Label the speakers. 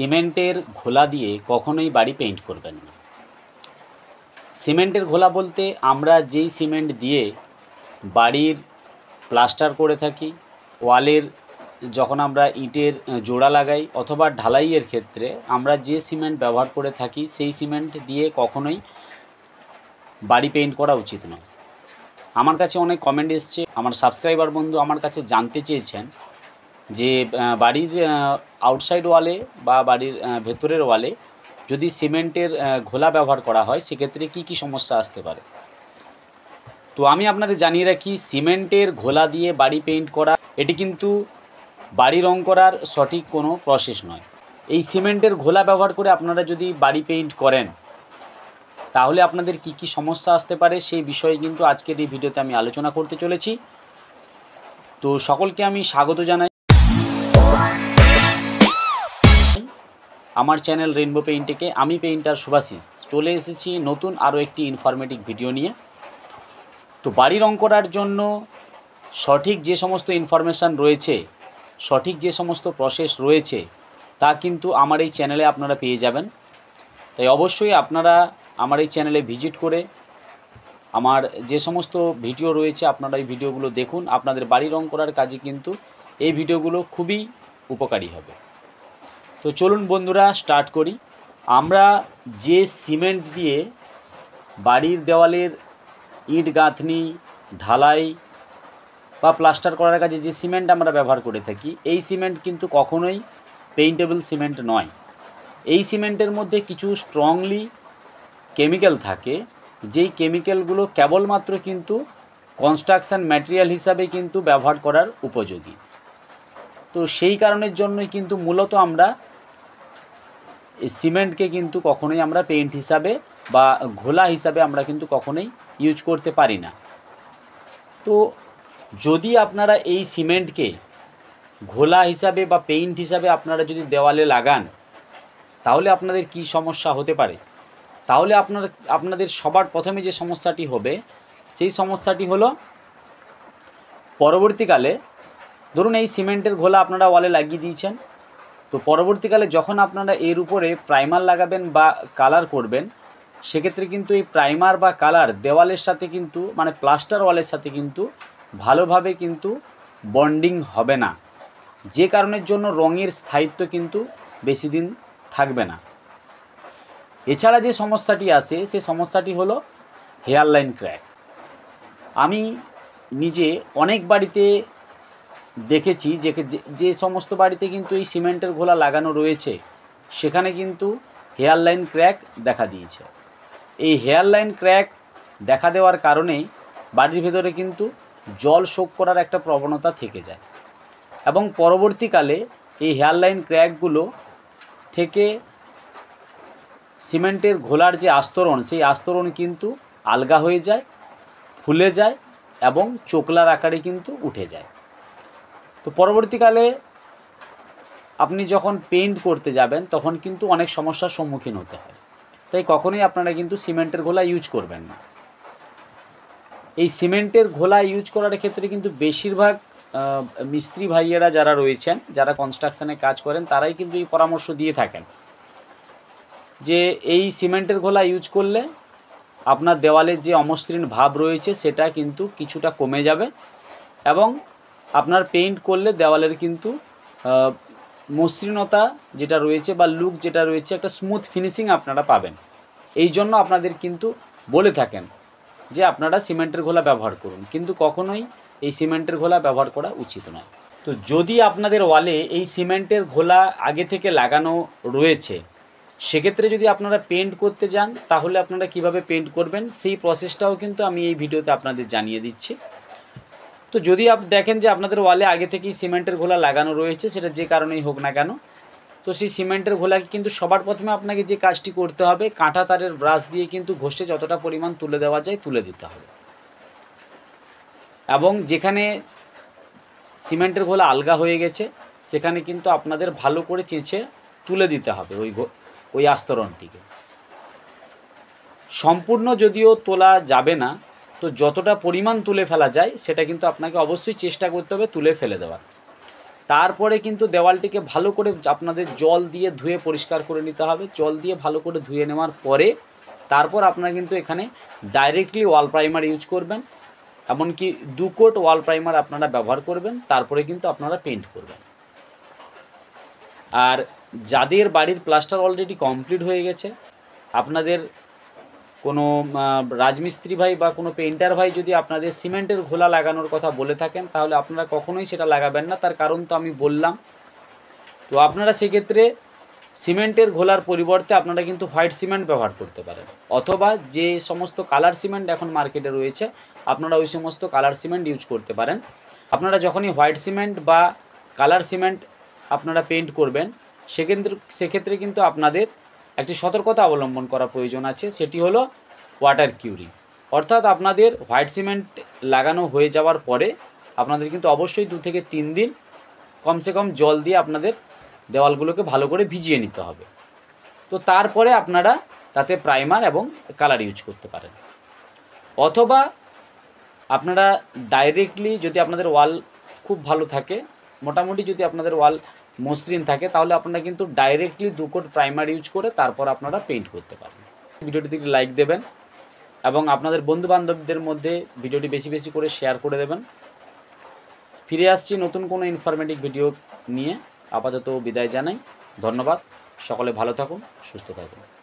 Speaker 1: সিমেন্টের ঘোলা দিয়ে কখনোই বাড়ি পেইন্ট করবেন না সিমেন্টের ঘোলা বলতে আমরা যেই সিমেন্ট দিয়ে বাড়ির প্লাস্টার করে থাকি ওয়ালের যখন আমরা ইটের জোড়া লাগাই অথবা ঢালাইয়ের ক্ষেত্রে আমরা যে সিমেন্ট ব্যবহার করে থাকি সেই সিমেন্ট দিয়ে কখনোই বাড়ি পেইন্ট করা উচিত নয় আমার কাছে অনেক কমেন্ট এসছে আমার সাবস্ক্রাইবার বন্ধু আমার কাছে জানতে চেয়েছেন যে বাড়ির আউটসাইড ওয়ালে বা বাড়ির ভেতরের ওয়ালে যদি সিমেন্টের ঘোলা ব্যবহার করা হয় সেক্ষেত্রে কি কি সমস্যা আসতে পারে তো আমি আপনাদের জানিয়ে রাখি সিমেন্টের ঘোলা দিয়ে বাড়ি পেইন্ট করা এটি কিন্তু বাড়ি রং করার সঠিক কোনো প্রসেস নয় এই সিমেন্টের ঘোলা ব্যবহার করে আপনারা যদি বাড়ি পেইন্ট করেন তাহলে আপনাদের কি কি সমস্যা আসতে পারে সেই বিষয়ে কিন্তু আজকের এই ভিডিওতে আমি আলোচনা করতে চলেছি তো সকলকে আমি স্বাগত জানাই আমার চ্যানেল রেনবো পেইন্টেকে আমি পেইন্টার শুভাশিস চলে এসেছি নতুন আরও একটি ইনফরমেটিভ ভিডিও নিয়ে তো বাড়ি রং করার জন্য সঠিক যে সমস্ত ইনফরমেশান রয়েছে সঠিক যে সমস্ত প্রসেস রয়েছে তা কিন্তু আমার এই চ্যানেলে আপনারা পেয়ে যাবেন তাই অবশ্যই আপনারা আমার এই চ্যানেলে ভিজিট করে আমার যে সমস্ত ভিডিও রয়েছে আপনারা এই ভিডিওগুলো দেখুন আপনাদের বাড়ি রং করার কাজে কিন্তু এই ভিডিওগুলো খুবই উপকারী হবে তো চলুন বন্ধুরা স্টার্ট করি আমরা যে সিমেন্ট দিয়ে বাড়ির দেওয়ালের ইট গাঁথনি ঢালাই বা প্লাস্টার করার কাজে যে সিমেন্ট আমরা ব্যবহার করে থাকি এই সিমেন্ট কিন্তু কখনোই পেইন্টেবল সিমেন্ট নয় এই সিমেন্টের মধ্যে কিছু স্ট্রংলি কেমিক্যাল থাকে যেই কেমিক্যালগুলো কেবলমাত্র কিন্তু কনস্ট্রাকশান ম্যাটেরিয়াল হিসাবে কিন্তু ব্যবহার করার উপযোগী তো সেই কারণের জন্যই কিন্তু মূলত আমরা এই সিমেন্টকে কিন্তু কখনোই আমরা পেইন্ট হিসাবে বা ঘোলা হিসাবে আমরা কিন্তু কখনোই ইউজ করতে পারি না তো যদি আপনারা এই সিমেন্টকে ঘোলা হিসাবে বা পেইন্ট হিসাবে আপনারা যদি দেওয়ালে লাগান তাহলে আপনাদের কি সমস্যা হতে পারে তাহলে আপনার আপনাদের সবার প্রথমে যে সমস্যাটি হবে সেই সমস্যাটি হলো পরবর্তীকালে ধরুন এই সিমেন্টের ঘোলা আপনারা ওয়ালে লাগিয়ে দিয়েছেন তো পরবর্তীকালে যখন আপনারা এর উপরে প্রাইমার লাগাবেন বা কালার করবেন সেক্ষেত্রে কিন্তু এই প্রাইমার বা কালার দেওয়ালের সাথে কিন্তু মানে প্লাস্টার ওয়ালের সাথে কিন্তু ভালোভাবে কিন্তু বন্ডিং হবে না যে কারণের জন্য রঙের স্থায়িত্ব কিন্তু বেশি দিন থাকবে না এছাড়া যে সমস্যাটি আছে সে সমস্যাটি হলো হেয়ারলাইন ক্র্যাক আমি নিজে অনেক বাড়িতে দেখেছি যে যে সমস্ত বাড়িতে কিন্তু এই সিমেন্টের ঘোলা লাগানো রয়েছে সেখানে কিন্তু হেয়ার লাইন ক্র্যাক দেখা দিয়েছে এই হেয়ার লাইন ক্র্যাক দেখা দেওয়ার কারণে বাড়ির ভেতরে কিন্তু জল শোক করার একটা প্রবণতা থেকে যায় এবং পরবর্তীকালে এই হেয়ার লাইন ক্র্যাকগুলো থেকে সিমেন্টের ঘোলার যে আস্তরণ সেই আস্তরণ কিন্তু আলগা হয়ে যায় ফুলে যায় এবং চোকলার আকারে কিন্তু উঠে যায় তো পরবর্তীকালে আপনি যখন পেইন্ট করতে যাবেন তখন কিন্তু অনেক সমস্যার সম্মুখীন হতে হয় তাই কখনোই আপনারা কিন্তু সিমেন্টের ঘোলা ইউজ করবেন না এই সিমেন্টের ঘোলা ইউজ করার ক্ষেত্রে কিন্তু বেশিরভাগ মিস্ত্রি ভাইয়েরা যারা রয়েছেন যারা কনস্ট্রাকশানে কাজ করেন তারাই কিন্তু এই পরামর্শ দিয়ে থাকেন যে এই সিমেন্টের ঘোলা ইউজ করলে আপনার দেওয়ালের যে অমসৃণ ভাব রয়েছে সেটা কিন্তু কিছুটা কমে যাবে এবং আপনার পেইন্ট করলে দেওয়ালের কিন্তু মসৃণতা যেটা রয়েছে বা লুক যেটা রয়েছে একটা স্মুথ ফিনিশিং আপনারা পাবেন এই জন্য আপনাদের কিন্তু বলে থাকেন যে আপনারা সিমেন্টের ঘোলা ব্যবহার করুন কিন্তু কখনোই এই সিমেন্টের ঘোলা ব্যবহার করা উচিত নয় তো যদি আপনাদের ওয়ালে এই সিমেন্টের ঘোলা আগে থেকে লাগানো রয়েছে সেক্ষেত্রে যদি আপনারা পেন্ট করতে যান তাহলে আপনারা কিভাবে পেন্ট করবেন সেই প্রসেসটাও কিন্তু আমি এই ভিডিওতে আপনাদের জানিয়ে দিচ্ছি তো যদি আপ দেখেন যে আপনাদের ওয়ালে আগে থেকেই সিমেন্টের ঘোলা লাগানো রয়েছে সেটা যে কারণেই হোক না কেন তো সেই সিমেন্টের ঘোলাকে কিন্তু সবার প্রথমে আপনাকে যে কাজটি করতে হবে কাঁটা তারের ব্রাশ দিয়ে কিন্তু ঘষে যতটা পরিমাণ তুলে দেওয়া যায় তুলে দিতে হবে এবং যেখানে সিমেন্টের ঘোলা আলগা হয়ে গেছে সেখানে কিন্তু আপনাদের ভালো করে চেঁচে তুলে দিতে হবে ওই ওই আস্তরণটিকে সম্পূর্ণ যদিও তোলা যাবে না তো যতটা পরিমাণ তুলে ফেলা যায় সেটা কিন্তু আপনাকে অবশ্যই চেষ্টা করতে হবে তুলে ফেলে দেওয়ার তারপরে কিন্তু দেওয়ালটিকে ভালো করে আপনাদের জল দিয়ে ধুয়ে পরিষ্কার করে নিতে হবে জল দিয়ে ভালো করে ধুয়ে নেওয়ার পরে তারপর আপনারা কিন্তু এখানে ডাইরেক্টলি ওয়াল প্রাইমার ইউজ করবেন এমনকি দু কোট ওয়াল প্রাইমার আপনারা ব্যবহার করবেন তারপরে কিন্তু আপনারা পেন্ট করবেন আর যাদের বাড়ির প্লাস্টার অলরেডি কমপ্লিট হয়ে গেছে আপনাদের কোনো রাজমিস্ত্রি ভাই বা কোনো পেন্টার ভাই যদি আপনাদের সিমেন্টের ঘোলা লাগানোর কথা বলে থাকেন তাহলে আপনারা কখনোই সেটা লাগাবেন না তার কারণ তো আমি বললাম তো আপনারা সেক্ষেত্রে সিমেন্টের ঘোলার পরিবর্তে আপনারা কিন্তু হোয়াইট সিমেন্ট ব্যবহার করতে পারেন অথবা যে সমস্ত কালার সিমেন্ট এখন মার্কেটে রয়েছে আপনারা ওই সমস্ত কালার সিমেন্ট ইউজ করতে পারেন আপনারা যখনই হোয়াইট সিমেন্ট বা কালার সিমেন্ট আপনারা পেন্ট করবেন সেক্ষেত্রে সেক্ষেত্রে কিন্তু আপনাদের একটি সতর্কতা অবলম্বন করা প্রয়োজন আছে সেটি হলো ওয়াটার কিউরি অর্থাৎ আপনাদের হোয়াইট সিমেন্ট লাগানো হয়ে যাওয়ার পরে আপনাদের কিন্তু অবশ্যই দু থেকে তিন দিন কমসে কম জল দিয়ে আপনাদের দেওয়ালগুলোকে ভালো করে ভিজিয়ে নিতে হবে তো তারপরে আপনারা তাতে প্রাইমার এবং কালার ইউজ করতে পারেন অথবা আপনারা ডাইরেক্টলি যদি আপনাদের ওয়াল খুব ভালো থাকে মোটামুটি যদি আপনাদের ওয়াল মসৃণ থাকে তাহলে আপনারা কিন্তু ডাইরেক্টলি দু কোট প্রাইমার ইউজ করে তারপর আপনারা পেইন্ট করতে পারবেন ভিডিওটি দিকে লাইক দেবেন এবং আপনাদের বন্ধু বান্ধবদের মধ্যে ভিডিওটি বেশি বেশি করে শেয়ার করে দেবেন ফিরে আসছি নতুন কোনো ইনফরমেটিভ ভিডিও নিয়ে আপাতত বিদায় জানাই ধন্যবাদ সকলে ভালো থাকুন সুস্থ থাকুন